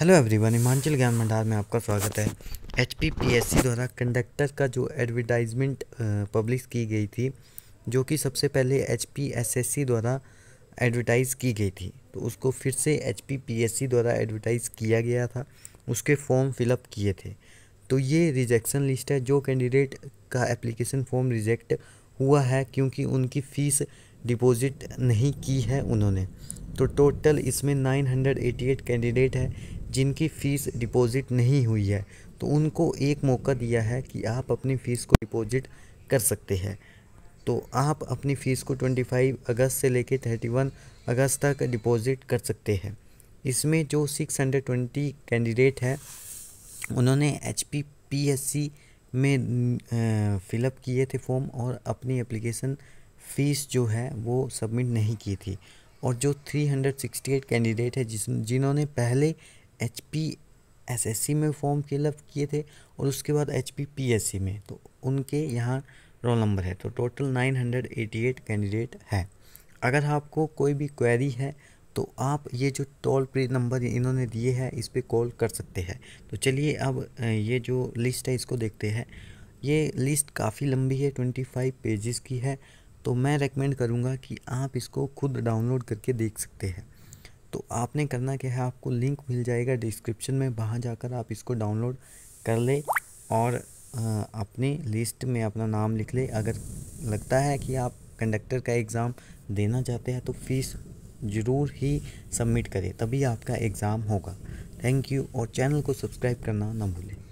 hello everyone Himachal ज्ञान भंडार में आपका स्वागत है एच पी द्वारा कंडक्टर का जो एडवर्टाइजमेंट पब्लिश की गई थी जो कि सबसे पहले एच पी द्वारा एडवर्टाइज़ की गई थी तो उसको फिर से एच पी द्वारा एडवर्टाइज़ किया गया था उसके फॉर्म फिलअप किए थे तो ये रिजेक्शन लिस्ट है जो कैंडिडेट का एप्लीकेशन फॉर्म रिजेक्ट हुआ है क्योंकि उनकी फ़ीस डिपॉजिट नहीं की है उन्होंने तो टोटल इसमें 988 कैंडिडेट है जिनकी फ़ीस डिपॉज़िट नहीं हुई है तो उनको एक मौका दिया है कि आप अपनी फ़ीस को डिपॉज़िट कर सकते हैं तो आप अपनी फ़ीस को 25 अगस्त से लेकर 31 अगस्त तक डिपॉज़िट कर सकते हैं इसमें जो 620 कैंडिडेट है उन्होंने H P P S C में फिलअप किए थे फॉर्म और अपनी एप्लीकेशन फ़ीस जो है वो सबमिट नहीं की थी और जो 368 कैंडिडेट है जिस जिन्होंने पहले H P S S C में फॉर्म अप किए थे और उसके बाद H P P S C में तो उनके यहाँ रोल नंबर है तो total nine hundred eighty eight candidate है अगर आपको कोई भी क्वेरी है तो आप ये जो टोल फ्री नंबर इन्होंने दिए हैं इस पर कॉल कर सकते हैं तो चलिए अब ये जो लिस्ट है इसको देखते हैं ये लिस्ट काफ़ी लंबी है ट्वेंटी फाइव पेजेस की है तो मैं रेकमेंड करूँगा कि आप इसको खुद डाउनलोड करके देख सकते हैं तो आपने करना क्या है आपको लिंक मिल जाएगा डिस्क्रिप्शन में वहाँ जाकर आप इसको डाउनलोड कर ले और अपनी लिस्ट में अपना नाम लिख ले अगर लगता है कि आप कंडक्टर का एग्ज़ाम देना चाहते हैं तो फीस ज़रूर ही सबमिट करें तभी आपका एग्ज़ाम होगा थैंक यू और चैनल को सब्सक्राइब करना ना भूलें